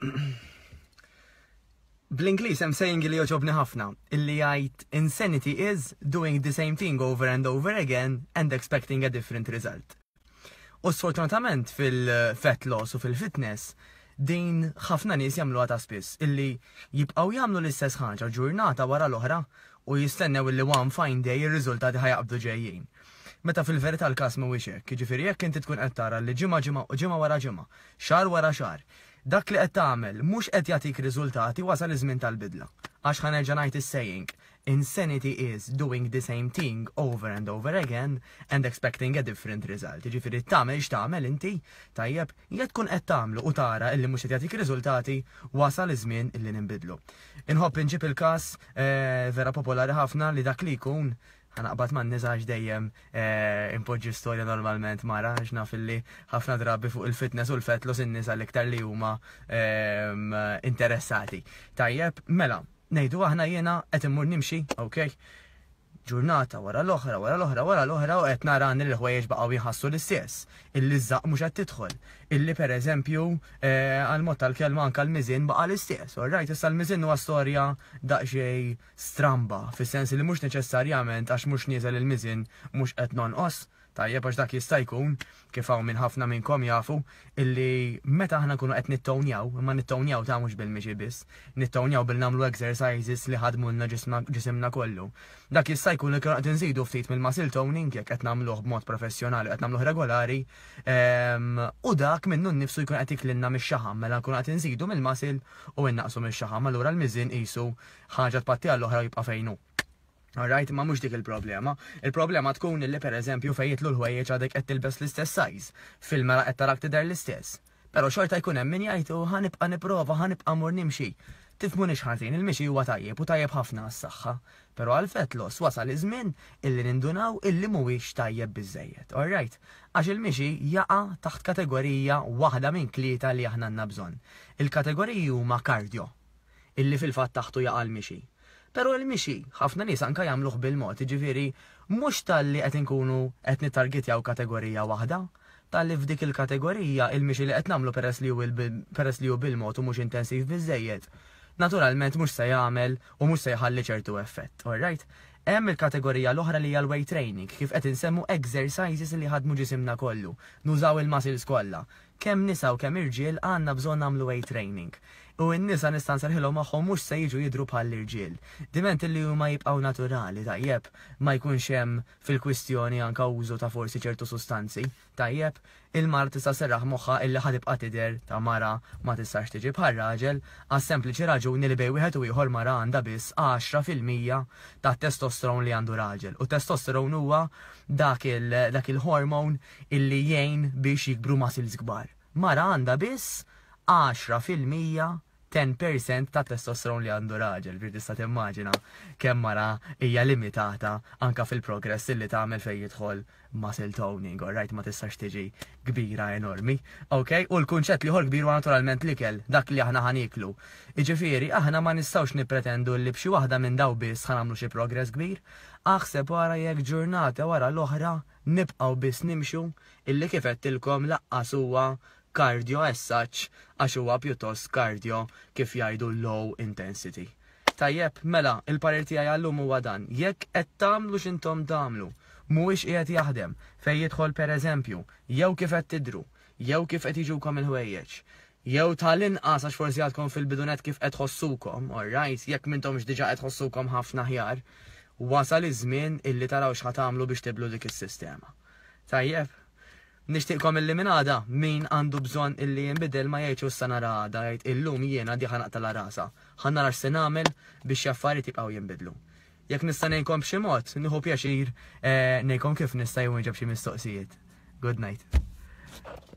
Bl-Inglis I'm saying li joġobni ħafna, illi jgħid insanity is doing the same thing over and over again and expecting a different result. U sfortunatament fil-fat loss u fil-fitness, din ħafna nies jamlu għata spiss, illi jibqgħu jagħmlu l-istess ħanġa ġurnata wara l-oħra u jistennew illi one fine day ir-riżultati ħajaqbdu ġejjin. Meta fil-verità l-każ mhuwiex hekk, ġifiri jek inti tkun qed tara li ġimgħa ġimgħa u ġimgħa wara ġimgħa, xar wara xar, dak li qed tagħmel mhux qed jagħtik riżultati wasal iż-żmien tal-bidla. Għax ħanerġa' ngħid is-saying, insanity is doing the same thing over and over again and expecting a different result. Jiġifieri tagħmel x' tagħmel inti, tajjeb, jekk tkun qed tagħmlu u tara illi mhux qed jagħtik riżultati wasal iż-żmien illi ninbidlu. Inħobb inġib il-każ eh, vera popolari ħafna li dak li jkun ħanaqbad ma' nizax dejjem eh, impoġġi storja normalment ma' raġna fil-li ħafna drabi fuq il-fitness u l fetlu in niza l-iktar li huma ehm, interessati. Tajjeb, mela, nejdu aħna jena qed immur nimxi, ok? ġurnata wara l-oħra, wara l-oħra, wara l-oħra u qed nara li l-ħwejjeġ baqgħu jħassu l-istess. Illi żaq mhux qed tidħol. Illi pereżempju eh, għal mod tal-kelma anke l-miżin baqa' l-istess. Orrajt issa l-miżin huwa storja daqsxejn stramba, fis-sens li mhux neċessarjament għax mhux nieżel il-miżin mhux qed nonqos, Tajjeb għax dak jista' jkun kif hawn minn ħafna minnkom jafu illi meta aħna kunu qed nittonjaw, imma nittonjaw ta' mhux bil-miġi biss, nittonjaw bil nagħmlu exercises li ħadmu lna ġisimna kollu. Dak jista' jkun li qed inżidu ftit mill masil toning jekk qed nagħmluh b'mod professjonali, qed nagħmluh regolari, ehm, u dak minnu nnifsu jkun qed iklinna mix-xaħam mela nkun qed inżidu mill masil u innaqsu mix-xaħam, allura l-miżin qisu ħaġa tpatti għall-oħra jibqa' fejnu. Alright, ma mux dik il-problema. Il-problema tkun li per eżempju fejjitlu l-ħwejjeġ għadek qed tilbes l-istess size. Fil-mela qed tarak tidher l-istess. Pero xorta jkun hemm min jgħid u ħanibqa' nipprova ħanibqa' mur nimxi. Tifmu nix il-mixi huwa tajjeb u tajjeb ħafna għas-saħħa. Pero għal fetlos wasal iż-żmien illi nindunaw illi mhuwiex tajjeb biżejjed. Alright, għax il-mixi jaqa' taħt kategorija waħda minn tlieta li aħna għandna bżonn. Il-kategoriji huma kardio, illi fil-fatt taħtu jaqa' l-mixi. Pero l-mixi, ħafna nies anka jagħmluh bil-mod, ġifieri mhux tal-li qed inkunu qed nittargetjaw kategorija waħda, tal-li f'dik il-kategorija il-mixi li qed nagħmlu peress li hu bil-mod u mhux intensiv bizzejiet. Naturalment mhux se jagħmel u mhux se jħalli ċertu effett, alright? Hemm il-kategorija l-oħra li hija l-weight training, kif qed insemmu exercises li ħadmu ġisimna kollu, nużaw il-muscles kollha. Kemm nisa u kemm irġiel għandna bżonn nagħmlu weight training. U n-nisa nistan serħilhom magħhom mhux se jiġu jidru bħall-irġiel. Diment li huma jibqgħu naturali tajjeb ma jkunx hemm fil-kwistjoni anka użu ta' forsi ċertu sustanzi. Tajjeb, il-mar tista' serraħ moħħa illi ħatibqa' tidher ta' mara ma tistax tiġi bħal raġel għas sempliċi raġuni li bej wieħed u ieħor mara għandha biss 10% ta' testosteron li għandu raġel. U testosteron huwa dak il-hormon illi jgħin biex jikbru masil kbar. Mara għandha biss 10% fil-mija. 10% ta' testosteron li għandu raġel, bir tista' timmaġina kemm mara hija limitata anka fil-progress li tagħmel fejn jidħol muscle toning, or right, ma tistax tiġi kbira enormi. Ok, u l-kunċett li ħol kbir naturalment l-ikel, dak li aħna ħaniklu. Iġifieri, aħna ma nistgħux nippretendu li b'xi waħda minn daw biss ħanamlu xi progress kbir, aħseb wara jekk ġurnata wara l-oħra nibqgħu biss nimxu illi kif tilkom laqqas huwa kardio as such għax huwa pjuttost kardio kif jgħidu low intensity. Tajjeb, mela, il parirti għallum huwa dan. Jekk qed tagħmlu x'intom tagħmlu, mhuwiex qiegħed jaħdem fejn jidħol pereżempju jew kif qed tidru, jew kif qed jiġukom il-ħwejjeġ, jew tal-inqas għax forsi għadkom fil-bidunet kif qed ħossukom, alright, jekk mintomx diġà qed ħossukom ħafna ħjar, wasal iż-żmien illi taraw x'ħat tagħmlu biex tiblu dik is-sistema. Tajjeb, nishtiqkom illi minn għada min għandu bżon illi jimbidil ma jajċu s-sanara għada jgħid illum jiena di ħanaqta la rasa. ħannara x senamil biex jaffari tibqaw jimbidlu. Jek nista nejkom b'xi mod, nħu pjaċir eh, nejkom kif nista jgħu nġab xi mistoqsijiet. Good night.